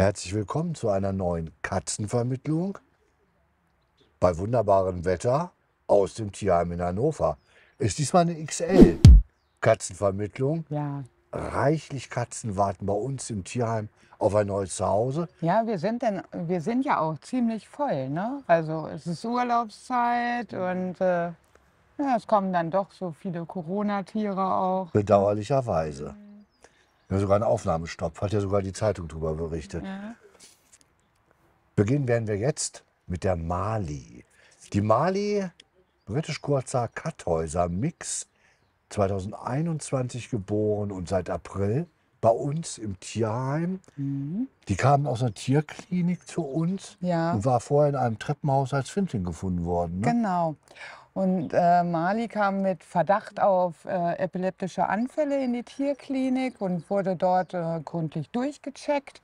Herzlich willkommen zu einer neuen Katzenvermittlung bei wunderbarem Wetter aus dem Tierheim in Hannover. Ist diesmal eine XL Katzenvermittlung. Ja. Reichlich Katzen warten bei uns im Tierheim auf ein neues Zuhause. Ja, wir sind denn, wir sind ja auch ziemlich voll, ne? Also es ist Urlaubszeit und äh, ja, es kommen dann doch so viele Corona-Tiere auch. Bedauerlicherweise. Ja, sogar einen Aufnahmestopp, hat ja sogar die Zeitung darüber berichtet. Ja. Beginnen werden wir jetzt mit der Mali. Die Mali, britisch kurzer Kathäuser Mix, 2021 geboren und seit April bei uns im Tierheim. Mhm. Die kamen aus einer Tierklinik zu uns ja. und war vorher in einem Treppenhaus als Findling gefunden worden. Ne? Genau. Und äh, Mali kam mit Verdacht auf äh, epileptische Anfälle in die Tierklinik und wurde dort äh, gründlich durchgecheckt.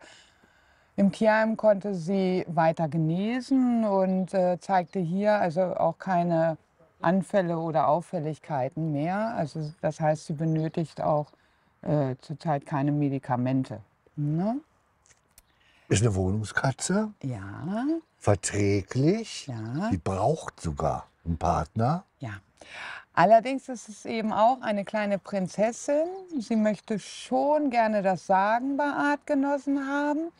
Im Tierheim konnte sie weiter genesen und äh, zeigte hier also auch keine Anfälle oder Auffälligkeiten mehr. Also das heißt, sie benötigt auch äh, zurzeit keine Medikamente. Ne? Ist eine Wohnungskatze. Ja. Verträglich. Ja. Die braucht sogar. Ein Partner? Ja. Allerdings ist es eben auch eine kleine Prinzessin. Sie möchte schon gerne das Sagen bei Artgenossen haben.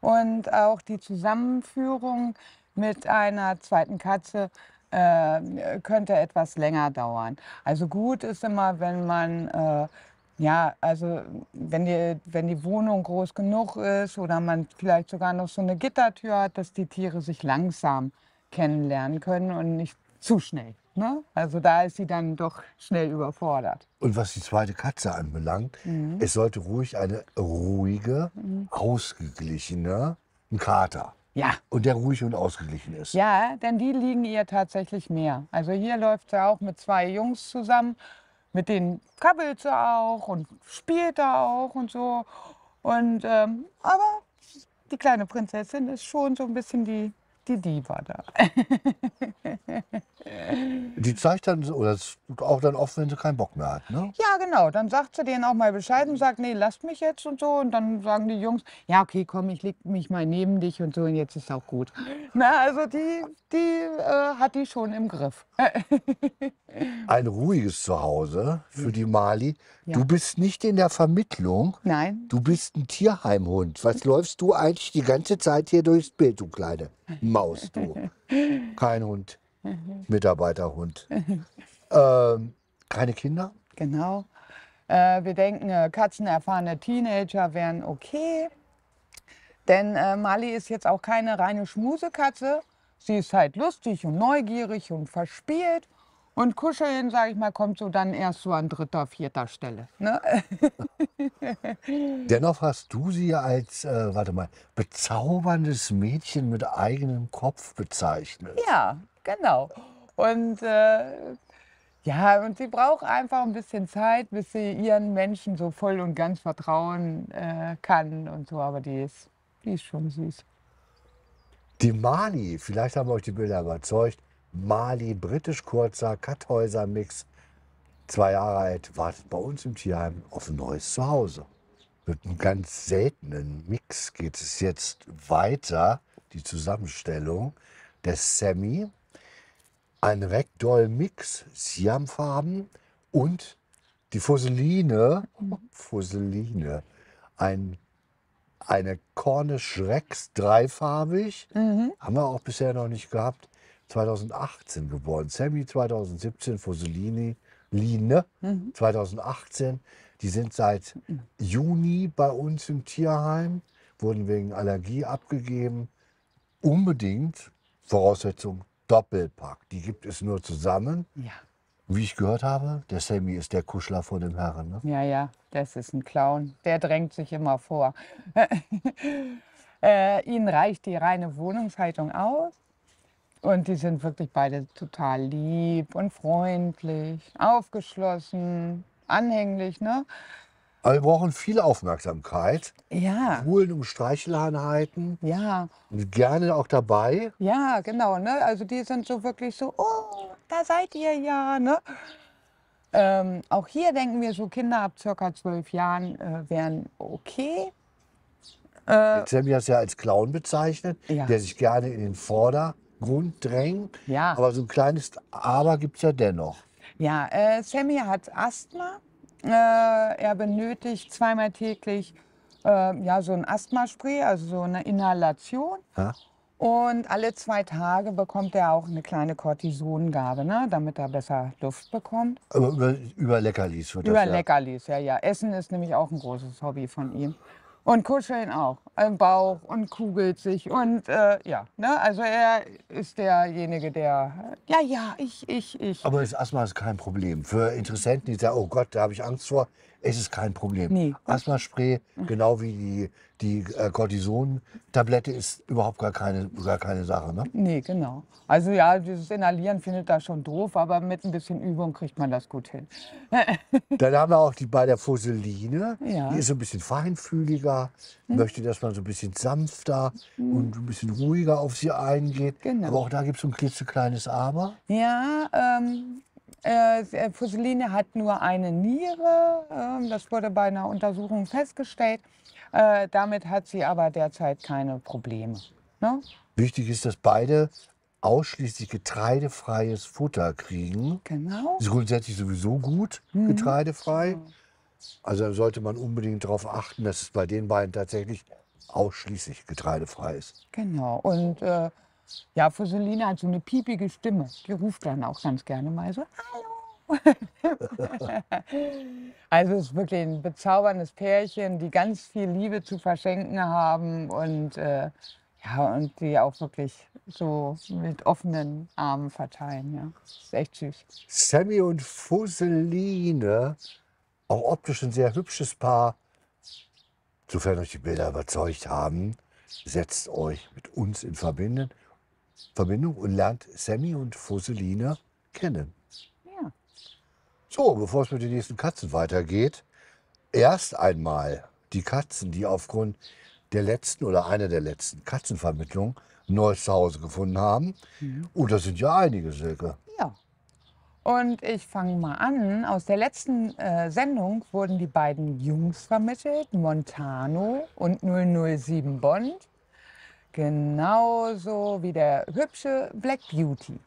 Und auch die Zusammenführung mit einer zweiten Katze äh, könnte etwas länger dauern. Also gut ist immer, wenn man äh, ja, also wenn die, wenn die Wohnung groß genug ist oder man vielleicht sogar noch so eine Gittertür hat, dass die Tiere sich langsam kennenlernen können und nicht zu schnell. Ne? Also da ist sie dann doch schnell überfordert. Und was die zweite Katze anbelangt, mhm. es sollte ruhig eine ruhige, mhm. ausgeglichene ein Kater. Ja. Und der ruhig und ausgeglichen ist. Ja, denn die liegen ihr tatsächlich mehr. Also hier läuft sie auch mit zwei Jungs zusammen, mit denen kabbelt sie auch und spielt da auch und so. Und ähm, aber die kleine Prinzessin ist schon so ein bisschen die die war da. Die zeigt dann, so, oder auch dann oft, wenn sie keinen Bock mehr hat, ne? Ja, genau. Dann sagt sie denen auch mal Bescheid und sagt, nee, lasst mich jetzt und so. Und dann sagen die Jungs, ja, okay, komm, ich leg mich mal neben dich und so und jetzt ist auch gut. Na, also die, die äh, hat die schon im Griff. Ein ruhiges Zuhause für die Mali. Ja. Du bist nicht in der Vermittlung. Nein. Du bist ein Tierheimhund. Was läufst du eigentlich die ganze Zeit hier durchs Bild, du Kleine? Maus, du. Kein Hund. Mitarbeiterhund. Ähm, keine Kinder? Genau. Äh, wir denken, äh, katzenerfahrene Teenager wären okay. Denn äh, Mali ist jetzt auch keine reine Schmusekatze. Sie ist halt lustig und neugierig und verspielt und Kuscheln, sage ich mal, kommt so dann erst so an dritter, vierter Stelle. Ne? Dennoch hast du sie als, äh, warte mal, bezauberndes Mädchen mit eigenem Kopf bezeichnet. Ja, genau. Und äh, ja, und sie braucht einfach ein bisschen Zeit, bis sie ihren Menschen so voll und ganz vertrauen äh, kann und so. Aber die ist, die ist schon süß. Die Mani, vielleicht haben euch die Bilder überzeugt, Mali, britisch kurzer, Kathäuser Mix. Zwei Jahre alt, wartet bei uns im Tierheim auf ein neues Zuhause. Mit einem ganz seltenen Mix geht es jetzt weiter, die Zusammenstellung des Sammy. Ein Rektol mix Siamfarben und die Fusseline, Fusseline, ein eine Cornish Rex dreifarbig. Mhm. Haben wir auch bisher noch nicht gehabt. 2018 geboren, Sammy 2017, Fossilini, Line mhm. 2018. Die sind seit Juni bei uns im Tierheim, wurden wegen Allergie abgegeben. Unbedingt, Voraussetzung, Doppelpack. Die gibt es nur zusammen. Ja. Wie ich gehört habe, der Sammy ist der Kuschler vor dem Herren. Ne? Ja, ja, das ist ein Clown. Der drängt sich immer vor. äh, ihnen reicht die reine Wohnungshaltung aus. Und die sind wirklich beide total lieb und freundlich, aufgeschlossen, anhänglich, ne? Aber wir brauchen viel Aufmerksamkeit. Ja. Ruhen um Streicheleinheiten. Ja. Und gerne auch dabei. Ja, genau. Ne? Also die sind so wirklich so, oh, da seid ihr ja. Ne? Ähm, auch hier denken wir so, Kinder ab circa zwölf Jahren äh, wären okay. Äh, Sammy hat es ja als Clown bezeichnet, ja. der sich gerne in den Vorder- Grunddrängen. Ja. Aber so ein kleines Aber gibt es ja dennoch. Ja, äh, Sammy hat Asthma. Äh, er benötigt zweimal täglich äh, ja, so ein Asthmaspray, also so eine Inhalation. Ja. Und alle zwei Tage bekommt er auch eine kleine Cortisongabe, ne, damit er besser Luft bekommt. über, über Leckerlis wird das Über ja. Leckerlis, ja, ja. Essen ist nämlich auch ein großes Hobby von ihm. Und kuscheln auch im Bauch und kugelt sich und äh, ja, ne? Also er ist derjenige, der ja, ja, ich, ich, ich. Aber das Asthma ist kein Problem. Für Interessenten, die sagen, oh Gott, da habe ich Angst vor, es ist kein Problem. Nee. Asthma-Spray, genau wie die, die äh, Cortison-Tablette, ist überhaupt gar keine, gar keine Sache. Ne? Nee, genau. Also ja, dieses Inhalieren findet da schon doof, aber mit ein bisschen Übung kriegt man das gut hin. Dann haben wir auch die bei der Fuseline. Ja. Die ist so ein bisschen feinfühliger, hm. möchte, dass man so ein bisschen sanfter hm. und ein bisschen ruhiger auf sie eingeht. Genau. Aber auch da gibt es so ein klitzekleines Aber. Ja, ähm, äh, äh Fuseline hat nur eine Niere. Äh, das wurde bei einer Untersuchung festgestellt. Äh, damit hat sie aber derzeit keine Probleme. Ne? Wichtig ist, dass beide ausschließlich getreidefreies Futter kriegen. Genau. Ist grundsätzlich sowieso gut, mhm. getreidefrei. Also sollte man unbedingt darauf achten, dass es bei den beiden tatsächlich ausschließlich getreidefrei ist. Genau. Und äh, ja, Fusselina hat so eine piepige Stimme. Die ruft dann auch ganz gerne mal so, hallo. also es ist wirklich ein bezauberndes Pärchen, die ganz viel Liebe zu verschenken haben und äh, ja, und die auch wirklich so mit offenen Armen verteilen. Ja. ist echt süß. Sammy und Fuseline, auch optisch ein sehr hübsches Paar. Sofern euch die Bilder überzeugt haben, setzt euch mit uns in Verbindung Verbindung und lernt Sammy und Fuselina kennen. Ja. So, bevor es mit den nächsten Katzen weitergeht, erst einmal die Katzen, die aufgrund der letzten oder einer der letzten Katzenvermittlungen ein neues Zuhause gefunden haben. Mhm. Und das sind ja einige, Silke. Ja. Und ich fange mal an. Aus der letzten äh, Sendung wurden die beiden Jungs vermittelt, Montano und 007 Bond genauso wie der hübsche Black Beauty.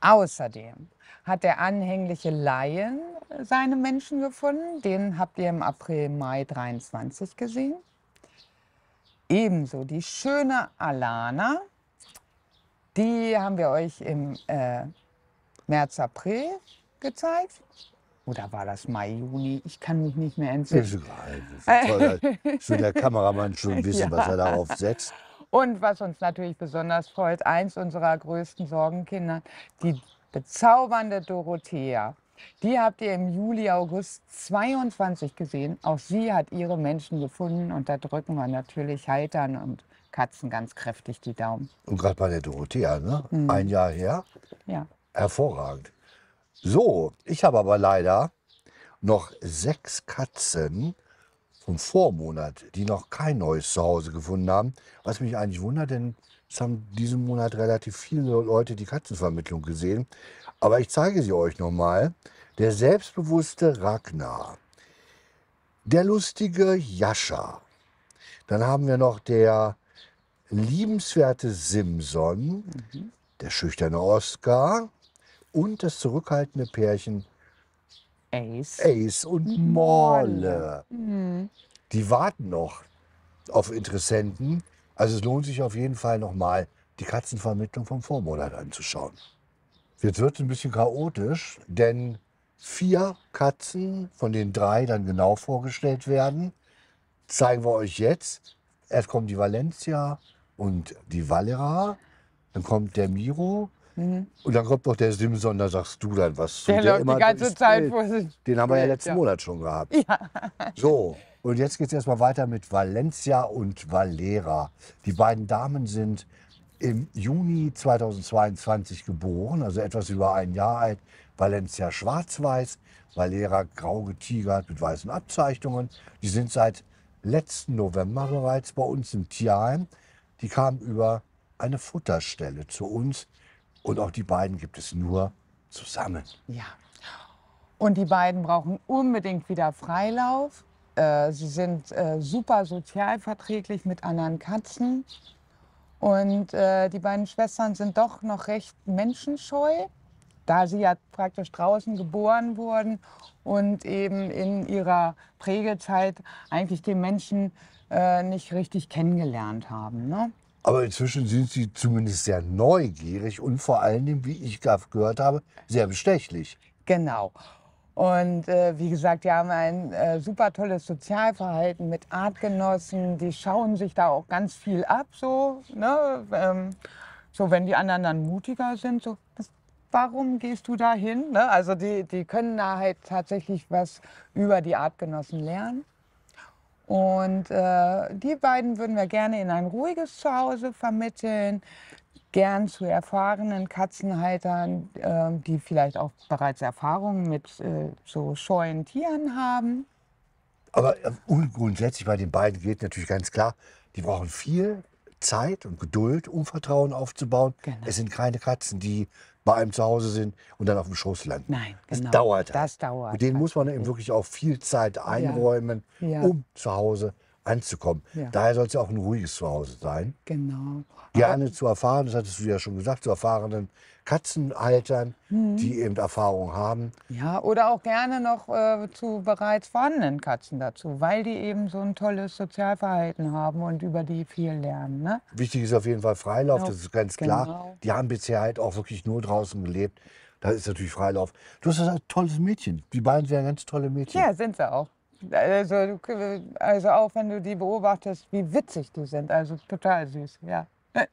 Außerdem hat der anhängliche Lion seine Menschen gefunden. Den habt ihr im April, Mai 23 gesehen. Ebenso die schöne Alana. Die haben wir euch im äh, März, April gezeigt. Oder war das Mai, Juni? Ich kann mich nicht mehr entsinnen. Das will der Kameramann schon wissen, ja. was er darauf setzt. Und was uns natürlich besonders freut, eins unserer größten Sorgenkinder, die bezaubernde Dorothea. Die habt ihr im Juli, August 22 gesehen. Auch sie hat ihre Menschen gefunden und da drücken wir natürlich Haltern und Katzen ganz kräftig die Daumen. Und gerade bei der Dorothea, ne? Mhm. ein Jahr her, ja. hervorragend. So, ich habe aber leider noch sechs Katzen vom Vormonat, die noch kein neues Zuhause gefunden haben. Was mich eigentlich wundert, denn es haben diesen Monat relativ viele Leute die Katzenvermittlung gesehen. Aber ich zeige sie euch nochmal. Der selbstbewusste Ragnar. Der lustige Jascha. Dann haben wir noch der liebenswerte Simson. Mhm. Der schüchterne Oskar und das zurückhaltende Pärchen Ace, Ace und Morle. Mhm. Die warten noch auf Interessenten. Also es lohnt sich auf jeden Fall nochmal, die Katzenvermittlung vom Vormonat anzuschauen. Jetzt wird es ein bisschen chaotisch, denn vier Katzen, von den drei dann genau vorgestellt werden, zeigen wir euch jetzt. Erst kommen die Valencia und die Valera, dann kommt der Miro, Mhm. Und dann kommt noch der Simson, da sagst du dann was zu. Der, der läuft immer, die ganze Zeit vor sich. Den haben wir ja letzten ja. Monat schon gehabt. Ja. So, und jetzt geht es erstmal weiter mit Valencia und Valera. Die beiden Damen sind im Juni 2022 geboren, also etwas über ein Jahr alt. Valencia schwarz-weiß, Valera grau getigert mit weißen Abzeichnungen. Die sind seit letzten November bereits bei uns im Tierheim. Die kamen über eine Futterstelle zu uns und auch die beiden gibt es nur zusammen. Ja. Und die beiden brauchen unbedingt wieder Freilauf. Äh, sie sind äh, super sozialverträglich mit anderen Katzen. Und äh, die beiden Schwestern sind doch noch recht menschenscheu, da sie ja praktisch draußen geboren wurden und eben in ihrer Prägezeit eigentlich den Menschen äh, nicht richtig kennengelernt haben. Ne? Aber inzwischen sind sie zumindest sehr neugierig und vor allen Dingen, wie ich gehört habe, sehr bestechlich. Genau. Und äh, wie gesagt, die haben ein äh, super tolles Sozialverhalten mit Artgenossen. Die schauen sich da auch ganz viel ab, so, ne? Ähm, so wenn die anderen dann mutiger sind, so, warum gehst du da hin? Ne? Also die, die können da halt tatsächlich was über die Artgenossen lernen. Und äh, die beiden würden wir gerne in ein ruhiges Zuhause vermitteln, gern zu erfahrenen Katzenhaltern, äh, die vielleicht auch bereits Erfahrungen mit äh, so scheuen Tieren haben. Aber äh, grundsätzlich bei den beiden gilt natürlich ganz klar, die brauchen viel Zeit und Geduld, um Vertrauen aufzubauen. Genau. Es sind keine Katzen, die bei einem zu Hause sind und dann auf dem Schoß landen. Nein, genau. Halt. Das dauert. Das dauert. Und den muss man eben wirklich auch viel Zeit einräumen, ja. Ja. um zu Hause anzukommen. Ja. Daher soll es ja auch ein ruhiges Zuhause sein. Genau. Gerne zu erfahren, das hattest du ja schon gesagt, zu erfahrenen Katzenhaltern, mhm. die eben Erfahrung haben. Ja, oder auch gerne noch äh, zu bereits vorhandenen Katzen dazu, weil die eben so ein tolles Sozialverhalten haben und über die viel lernen. Ne? Wichtig ist auf jeden Fall Freilauf, genau. das ist ganz klar. Genau. Die haben bisher halt auch wirklich nur draußen gelebt. Da ist natürlich Freilauf. Du hast ein tolles Mädchen. Die beiden wären ganz tolle Mädchen. Ja, sind sie auch also, also auch wenn du die beobachtest, wie witzig die sind. Also total süß, ja.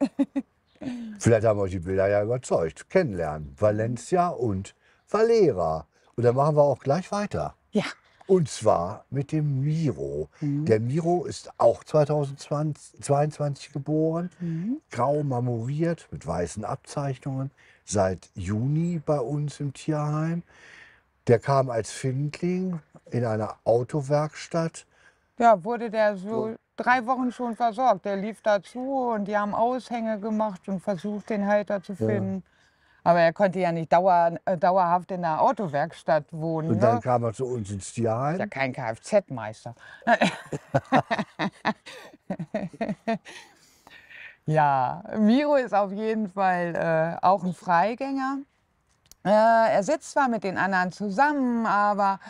Vielleicht haben euch die Bilder ja überzeugt. Kennenlernen. Valencia und Valera. Und dann machen wir auch gleich weiter. Ja. Und zwar mit dem Miro. Mhm. Der Miro ist auch 2022 geboren, mhm. grau marmoriert mit weißen Abzeichnungen, seit Juni bei uns im Tierheim. Der kam als Findling in einer Autowerkstatt. Ja, wurde der so drei Wochen schon versorgt. Der lief dazu und die haben Aushänge gemacht und versucht, den Halter zu finden. Ja. Aber er konnte ja nicht dauer, äh, dauerhaft in einer Autowerkstatt wohnen. Und dann ne? kam er zu uns ins Tierheim. Ist ja kein Kfz-Meister. ja, Miro ist auf jeden Fall äh, auch ein Freigänger. Äh, er sitzt zwar mit den anderen zusammen, aber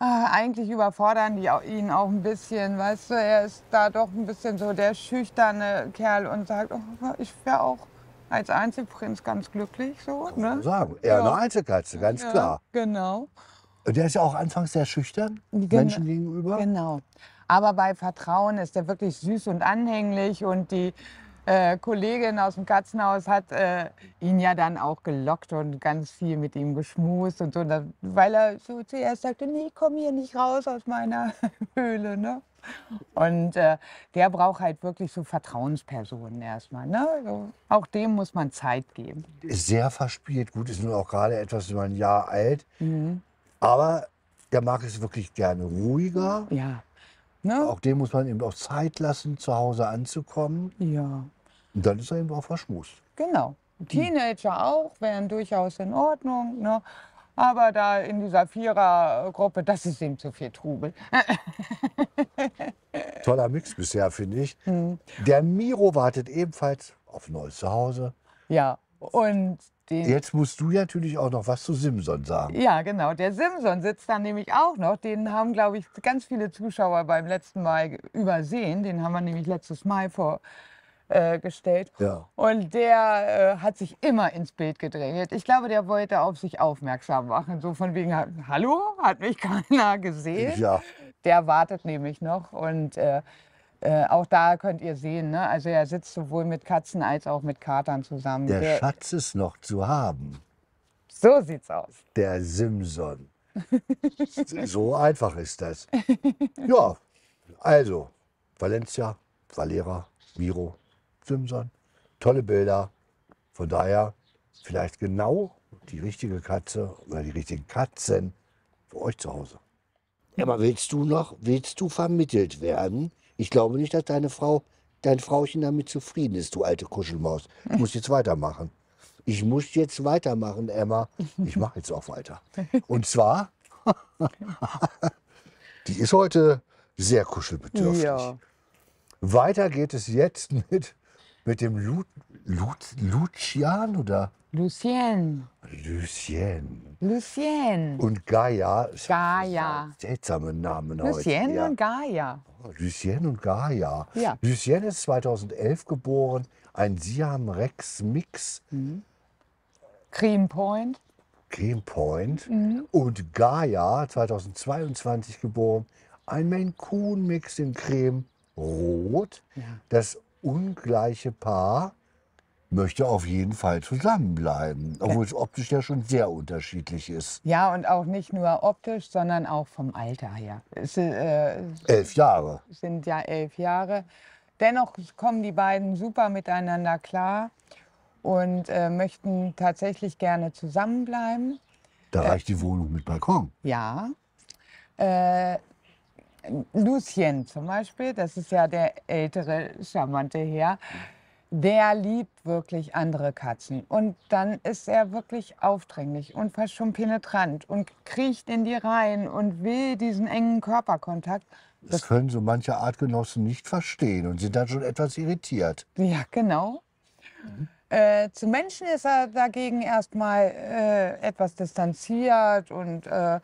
äh, eigentlich überfordern die auch, ihn auch ein bisschen. Weißt du, er ist da doch ein bisschen so der schüchterne Kerl und sagt, oh, ich wäre auch als Einzelprinz ganz glücklich. So, Kann ne? sagen. Er ja. eine Einzelkatze, ganz ja, klar. Genau. der ist ja auch anfangs sehr schüchtern, Gen Menschen gegenüber. Genau. Aber bei Vertrauen ist er wirklich süß und anhänglich und die äh, Kollegin aus dem Katzenhaus hat äh, ihn ja dann auch gelockt und ganz viel mit ihm geschmust und so, weil er so zuerst sagte, nee, komm hier nicht raus aus meiner Höhle. Ne? Und äh, der braucht halt wirklich so Vertrauenspersonen erstmal. Ne? Also auch dem muss man Zeit geben. Ist sehr verspielt. Gut, ist nun auch gerade etwas über ein Jahr alt. Mhm. Aber der mag es wirklich gerne ruhiger. Ja. Ne? Auch dem muss man eben auch Zeit lassen, zu Hause anzukommen. Ja. Und dann ist er eben auch verschmust. Genau. Hm. Teenager hm. auch wären durchaus in Ordnung. Ne? Aber da in dieser Vierergruppe, das ist ihm zu viel Trubel. Toller Mix bisher, finde ich. Hm. Der Miro wartet ebenfalls auf ein neues Zuhause. Ja, und den Jetzt musst du natürlich auch noch was zu Simson sagen. Ja, genau. Der Simson sitzt da nämlich auch noch. Den haben, glaube ich, ganz viele Zuschauer beim letzten Mal übersehen. Den haben wir nämlich letztes Mal vor äh, gestellt. Ja. Und der äh, hat sich immer ins Bild gedrängt. Ich glaube, der wollte auf sich aufmerksam machen. So von wegen, hallo, hat mich keiner gesehen. Ja. Der wartet nämlich noch. Und äh, äh, auch da könnt ihr sehen, ne? also er sitzt sowohl mit Katzen als auch mit Katern zusammen. Der, der Schatz ist noch zu haben. So sieht's aus. Der Simson. so einfach ist das. Ja, also Valencia, Valera, Miro, Simson. Tolle Bilder. Von daher vielleicht genau die richtige Katze oder die richtigen Katzen für euch zu Hause. Ja, aber willst du noch, willst du vermittelt werden? Ich glaube nicht, dass deine Frau, dein Frauchen damit zufrieden ist, du alte Kuschelmaus. Ich muss jetzt weitermachen. Ich muss jetzt weitermachen, Emma. Ich mache jetzt auch weiter. Und zwar, die ist heute sehr kuschelbedürftig. Ja. Weiter geht es jetzt mit, mit dem Lu, Lu, Lucian oder? Lucien. Lucien. Lucien. Und Gaia. Gaia. Seltsame Namen Lucien heute. Lucien ja. und Gaia. Lucienne und Gaia. Ja. Lucien ist 2011 geboren, ein Siam Rex Mix. Mhm. Cream Point. Cream Point. Mhm. Und Gaia, 2022 geboren, ein Maine Coon Mix in Creme Rot. Ja. Das ungleiche Paar möchte auf jeden Fall zusammenbleiben, obwohl es optisch ja schon sehr unterschiedlich ist. Ja, und auch nicht nur optisch, sondern auch vom Alter her. Es, äh, elf Jahre. Sind ja elf Jahre. Dennoch kommen die beiden super miteinander klar und äh, möchten tatsächlich gerne zusammenbleiben. Da äh, reicht äh, die Wohnung mit Balkon. Ja. Äh, Lucien zum Beispiel, das ist ja der ältere, charmante Herr, der liebt wirklich andere Katzen. Und dann ist er wirklich aufdringlich und fast schon penetrant und kriecht in die Reihen und will diesen engen Körperkontakt. Das, das können so manche Artgenossen nicht verstehen und sind dann schon etwas irritiert. Ja, genau. Mhm. Äh, zu Menschen ist er dagegen erstmal äh, etwas distanziert und äh,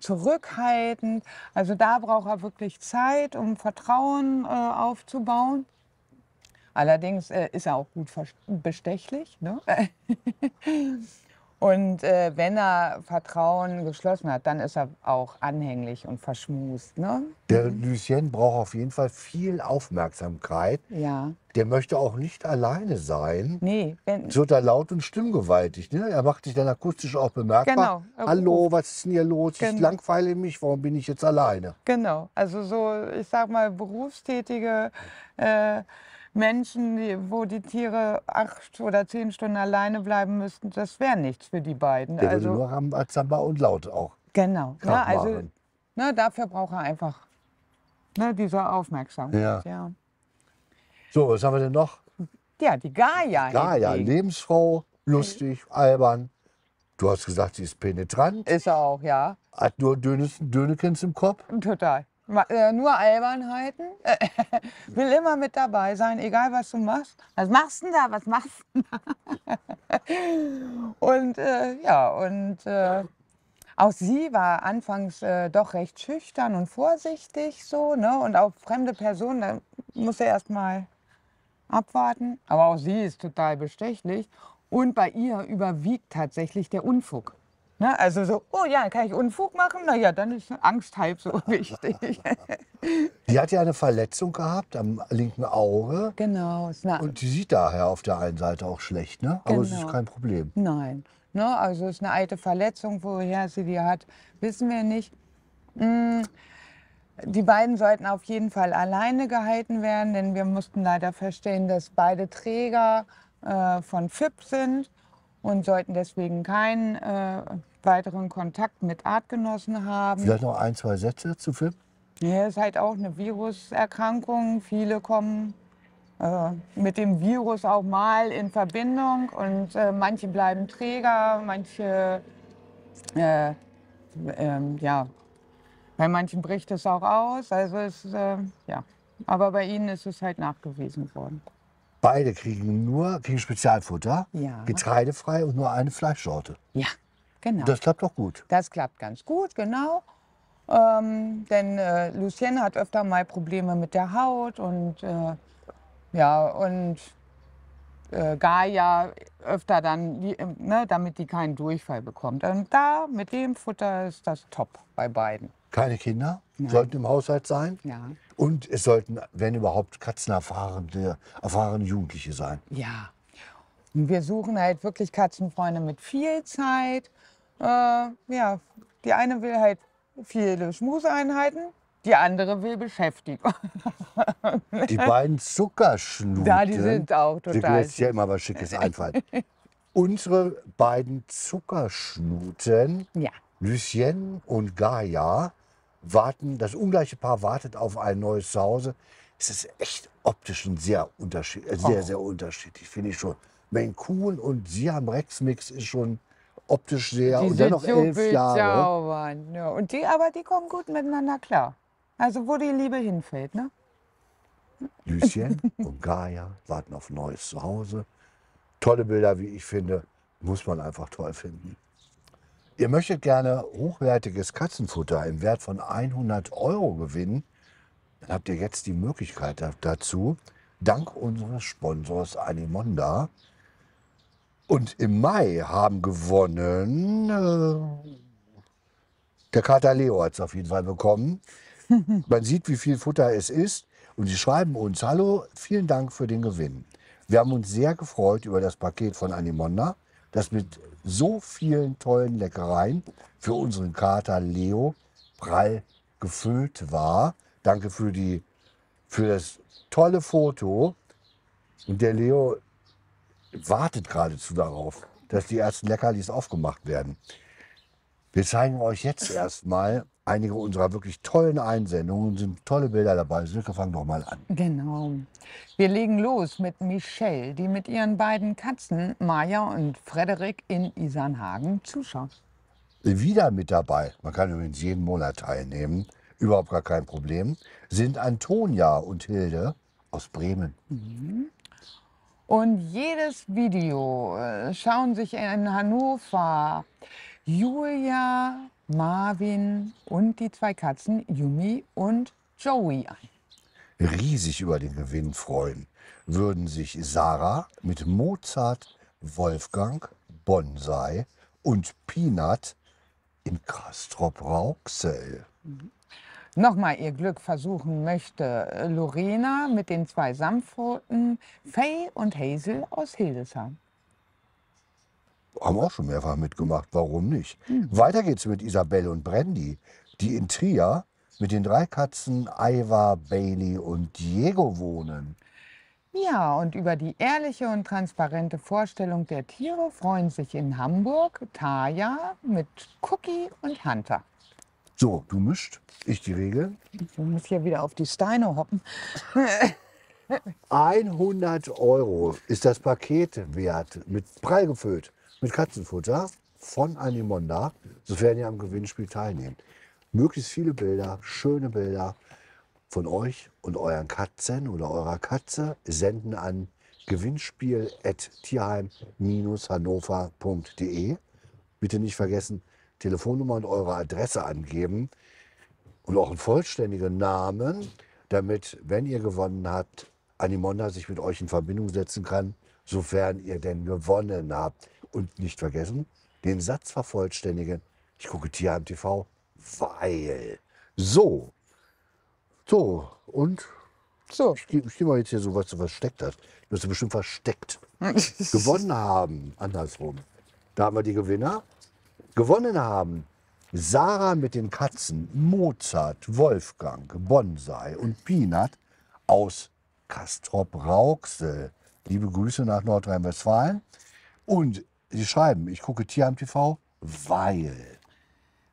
zurückhaltend. Also da braucht er wirklich Zeit, um Vertrauen äh, aufzubauen. Allerdings äh, ist er auch gut bestechlich. Ne? und äh, wenn er Vertrauen geschlossen hat, dann ist er auch anhänglich und verschmust. Ne? Der Lucien braucht auf jeden Fall viel Aufmerksamkeit. Ja. Der möchte auch nicht alleine sein. Nee. Wenn, es wird da laut und stimmgewaltig. Ne? Er macht sich dann akustisch auch bemerkbar. Genau. Hallo, was ist denn hier los? Genau. Ich langweile mich, warum bin ich jetzt alleine? Genau. Also so, ich sag mal, berufstätige... Äh, Menschen, die, wo die Tiere acht oder zehn Stunden alleine bleiben müssten, das wäre nichts für die beiden. Der also, würde nur haben als und laut auch. Genau. Ne, also ne, dafür braucht er einfach ne, diese Aufmerksamkeit. Ja. ja. So, was haben wir denn noch? Ja, die Gaia. Gaia, Lebensfrau, lustig, mhm. albern. Du hast gesagt, sie ist penetrant. Ist auch, ja. Hat nur Dönekens im Kopf. Total. Äh, nur Albernheiten, äh, will immer mit dabei sein, egal was du machst. Was machst du denn da? Was machst du denn da? und äh, ja, und äh, auch sie war anfangs doch recht schüchtern und vorsichtig so, ne? Und auch fremde Personen, da muss er erst mal abwarten. Aber auch sie ist total bestechlich. Und bei ihr überwiegt tatsächlich der Unfug. Ne? Also so, oh ja, kann ich Unfug machen? Na ja, dann ist Angst halb so wichtig. Die hat ja eine Verletzung gehabt am linken Auge. Genau. und die sieht daher auf der einen Seite auch schlecht, ne? Aber es ist genau. kein Problem. Nein. Ne? Also es ist eine alte Verletzung, woher sie die hat, wissen wir nicht. Hm. Die beiden sollten auf jeden Fall alleine gehalten werden, denn wir mussten leider feststellen, dass beide Träger äh, von FIP sind und sollten deswegen keinen äh, weiteren Kontakt mit Artgenossen haben. Vielleicht noch ein, zwei Sätze zu Film? Ja, es ist halt auch eine Viruserkrankung. Viele kommen äh, mit dem Virus auch mal in Verbindung und äh, manche bleiben Träger, manche, äh, ähm, ja, bei manchen bricht es auch aus. Also es, äh, ja, aber bei ihnen ist es halt nachgewiesen worden. Beide kriegen nur kriegen Spezialfutter, ja. getreidefrei und nur eine Fleischsorte. Ja, genau. Das klappt doch gut. Das klappt ganz gut, genau. Ähm, denn äh, Lucienne hat öfter mal Probleme mit der Haut und äh, ja, und äh, Gaia öfter dann, die, ne, damit die keinen Durchfall bekommt. Und da mit dem Futter ist das top bei beiden. Keine Kinder Nein. sollten im Haushalt sein. Ja. Und es sollten, wenn überhaupt, katzenerfahrene erfahrene Jugendliche sein. Ja. Und wir suchen halt wirklich Katzenfreunde mit viel Zeit. Äh, ja, die eine will halt viele Schmuseinheiten, die andere will Beschäftigung. Die beiden Zuckerschnuten. Da, die sind auch total. Du lässt ja immer was Schickes einfallen. Unsere beiden Zuckerschnuten ja. Lucien und Gaia warten, das ungleiche Paar wartet auf ein neues Zuhause. Es ist echt optisch ein sehr, unterschied, äh, sehr, oh. sehr unterschiedlich, finde ich schon. Maine Coon und Siam Rex Mix ist schon optisch sehr die und dennoch elf Jahre. Ja, ne? und die, aber die kommen gut miteinander klar. Also wo die Liebe hinfällt, ne? Lucien und Gaia warten auf neues Zuhause. Tolle Bilder, wie ich finde, muss man einfach toll finden. Ihr möchtet gerne hochwertiges Katzenfutter im Wert von 100 Euro gewinnen, dann habt ihr jetzt die Möglichkeit dazu, dank unseres Sponsors Animonda. Und im Mai haben gewonnen, äh, der Kater Leo hat es auf jeden Fall bekommen. Man sieht, wie viel Futter es ist. Und sie schreiben uns, hallo, vielen Dank für den Gewinn. Wir haben uns sehr gefreut über das Paket von Animonda, das mit so vielen tollen Leckereien für unseren Kater Leo prall gefüllt war. Danke für, die, für das tolle Foto. Und der Leo wartet geradezu darauf, dass die ersten Leckerlis aufgemacht werden. Wir zeigen euch jetzt erstmal einige unserer wirklich tollen Einsendungen sind tolle Bilder dabei. Silke, fang doch mal an. Genau. Wir legen los mit Michelle, die mit ihren beiden Katzen, Maja und Frederik, in Isernhagen zuschaut. Wieder mit dabei, man kann übrigens jeden Monat teilnehmen, überhaupt gar kein Problem, sind Antonia und Hilde aus Bremen. Mhm. Und jedes Video äh, schauen sich in Hannover Julia Marvin und die zwei Katzen Yumi und Joey ein. Riesig über den Gewinn freuen würden sich Sarah mit Mozart, Wolfgang, Bonsai und Peanut in Kastrop Rauxel. Mhm. Nochmal ihr Glück versuchen möchte Lorena mit den zwei Samtpfoten, Faye und Hazel aus Hildesheim. Haben auch schon mehrfach mitgemacht, warum nicht? Mhm. Weiter geht's mit Isabelle und Brandy, die in Trier mit den drei Katzen Iva, Bailey und Diego wohnen. Ja, und über die ehrliche und transparente Vorstellung der Tiere freuen sich in Hamburg Taya mit Cookie und Hunter. So, du mischt, ich die Regel. Ich muss hier wieder auf die Steine hoppen. 100 Euro ist das Paket wert, mit prall gefüllt mit Katzenfutter von Animonda, sofern ihr am Gewinnspiel teilnehmt. Möglichst viele Bilder, schöne Bilder von euch und euren Katzen oder eurer Katze senden an gewinnspiel.tierheim-hannover.de. Bitte nicht vergessen, Telefonnummer und eure Adresse angeben und auch einen vollständigen Namen, damit, wenn ihr gewonnen habt, Animonda sich mit euch in Verbindung setzen kann, sofern ihr denn gewonnen habt. Und nicht vergessen, den Satz vervollständigen. Ich gucke Tierheim TV, weil. So. So, und? So. Ich, ich gehe mal jetzt hier so, was du versteckt hast. Du hast bestimmt versteckt. Gewonnen haben, andersrum. Da haben wir die Gewinner. Gewonnen haben Sarah mit den Katzen, Mozart, Wolfgang, Bonsai und Peanut aus Kastrop-Rauxel. Liebe Grüße nach Nordrhein-Westfalen. Und Sie schreiben, ich gucke Tierheim TV, weil.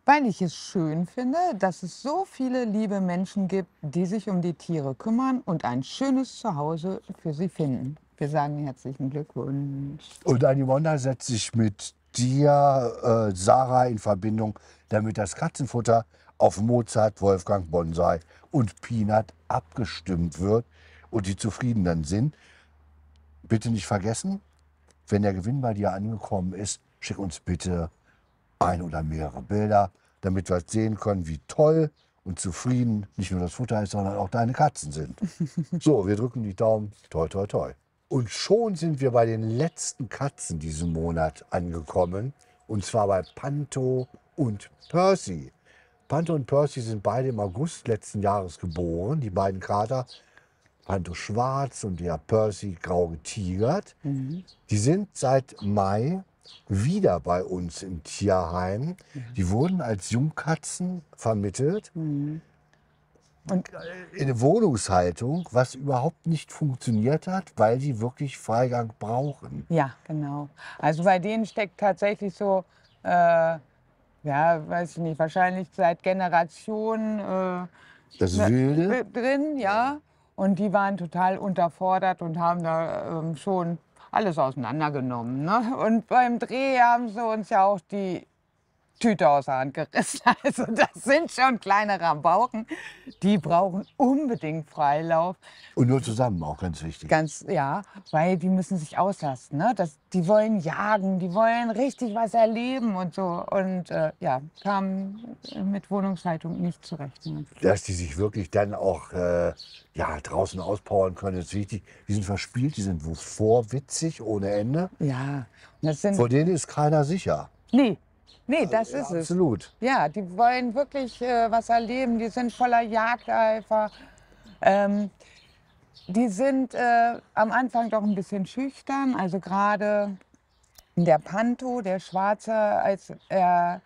Weil ich es schön finde, dass es so viele liebe Menschen gibt, die sich um die Tiere kümmern und ein schönes Zuhause für sie finden. Wir sagen herzlichen Glückwunsch. Und Animonda setzt sich mit dir, äh, Sarah, in Verbindung, damit das Katzenfutter auf Mozart, Wolfgang Bonsai und Peanut abgestimmt wird und die zufrieden dann sind. Bitte nicht vergessen, wenn der Gewinn bei dir angekommen ist, schick uns bitte ein oder mehrere Bilder, damit wir sehen können, wie toll und zufrieden nicht nur das Futter ist, sondern auch deine Katzen sind. So, wir drücken die Daumen. Toi, toi, toi. Und schon sind wir bei den letzten Katzen diesen Monat angekommen. Und zwar bei Panto und Percy. Panto und Percy sind beide im August letzten Jahres geboren, die beiden Krater Panto Schwarz und der Percy Grau getigert. Mhm. Die sind seit Mai wieder bei uns im Tierheim. Ja. Die wurden als Jungkatzen vermittelt. Mhm. Und äh, in eine Wohnungshaltung, was überhaupt nicht funktioniert hat, weil sie wirklich Freigang brauchen. Ja, genau. Also bei denen steckt tatsächlich so, äh, ja, weiß ich nicht, wahrscheinlich seit Generationen äh, das ne, Wilde äh, drin, ja. Und die waren total unterfordert und haben da ähm, schon alles auseinandergenommen. Ne? Und beim Dreh haben sie uns ja auch die Tüte aus Also das sind schon kleine Rabauken. Die brauchen unbedingt Freilauf. Und nur zusammen auch ganz wichtig. Ganz, ja, weil die müssen sich auslasten. Ne? Das, die wollen jagen, die wollen richtig was erleben und so. Und äh, ja, kamen mit Wohnungsleitung nicht zurecht. Dass die sich wirklich dann auch äh, ja, draußen auspowern können, ist wichtig. Die sind verspielt, die sind vorwitzig ohne Ende. Ja. Das sind Vor denen ist keiner sicher. Nee, Nee, also, das also, ist absolut. es. Absolut. Ja, die wollen wirklich äh, was erleben. Die sind voller Jagdeifer. Ähm, die sind äh, am Anfang doch ein bisschen schüchtern. Also gerade der Panto, der Schwarze, als er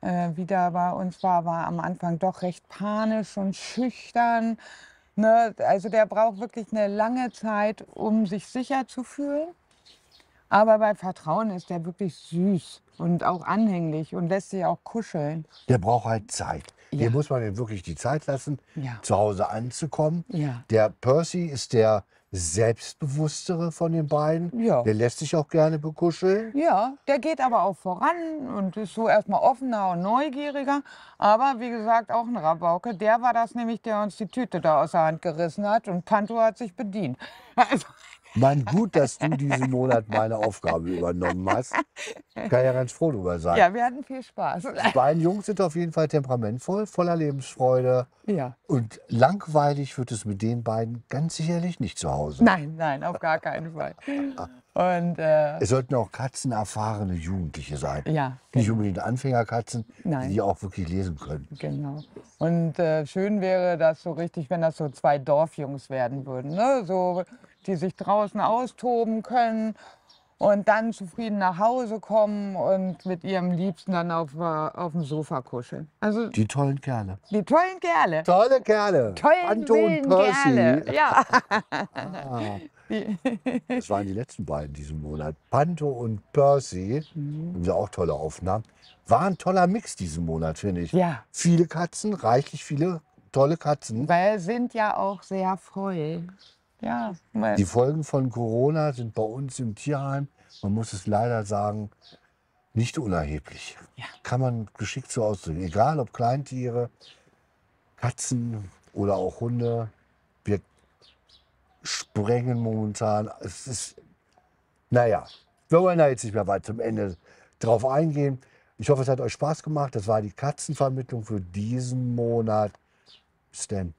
äh, wieder bei uns war, war am Anfang doch recht panisch und schüchtern. Ne? Also der braucht wirklich eine lange Zeit, um sich sicher zu fühlen. Aber bei Vertrauen ist der wirklich süß und auch anhänglich und lässt sich auch kuscheln. Der braucht halt Zeit. Ja. Hier muss man ihm wirklich die Zeit lassen, ja. zu Hause anzukommen. Ja. Der Percy ist der selbstbewusstere von den beiden. Ja. Der lässt sich auch gerne bekuscheln. Ja, der geht aber auch voran und ist so erstmal offener und neugieriger. Aber wie gesagt, auch ein Rabauke. Der war das nämlich, der uns die Tüte da aus der Hand gerissen hat und Panto hat sich bedient. Also mein gut, dass du diesen Monat meine Aufgabe übernommen hast. Kann ja ganz froh drüber sein. Ja, wir hatten viel Spaß. Die beiden Jungs sind auf jeden Fall temperamentvoll, voller Lebensfreude. Ja. Und langweilig wird es mit den beiden ganz sicherlich nicht zu Hause. Nein, nein, auf gar keinen Fall. Und, äh, es sollten auch katzenerfahrene Jugendliche sein. Ja. Genau. Nicht unbedingt Anfängerkatzen, Nein. die auch wirklich lesen können. Genau. Und äh, schön wäre das so richtig, wenn das so zwei Dorfjungs werden würden. Ne? So die sich draußen austoben können und dann zufrieden nach Hause kommen und mit ihrem Liebsten dann auf, äh, auf dem Sofa kuscheln. Also die tollen Kerle. Die tollen Kerle. Tolle Kerle. Tollen Anton Percy. Kerle. Ja. Ah. Das waren die letzten beiden diesen Monat. Panto und Percy, mhm. sind auch tolle Aufnahmen, war ein toller Mix diesen Monat, finde ich. Ja. Viele Katzen, reichlich viele tolle Katzen. Weil sind ja auch sehr voll. Ja, die Folgen von Corona sind bei uns im Tierheim, man muss es leider sagen, nicht unerheblich. Ja. Kann man geschickt so ausdrücken. Egal ob Kleintiere, Katzen oder auch Hunde, wir sprengen momentan. Es ist, naja, wir wollen da jetzt nicht mehr weit zum Ende drauf eingehen. Ich hoffe, es hat euch Spaß gemacht. Das war die Katzenvermittlung für diesen Monat. Bis dann.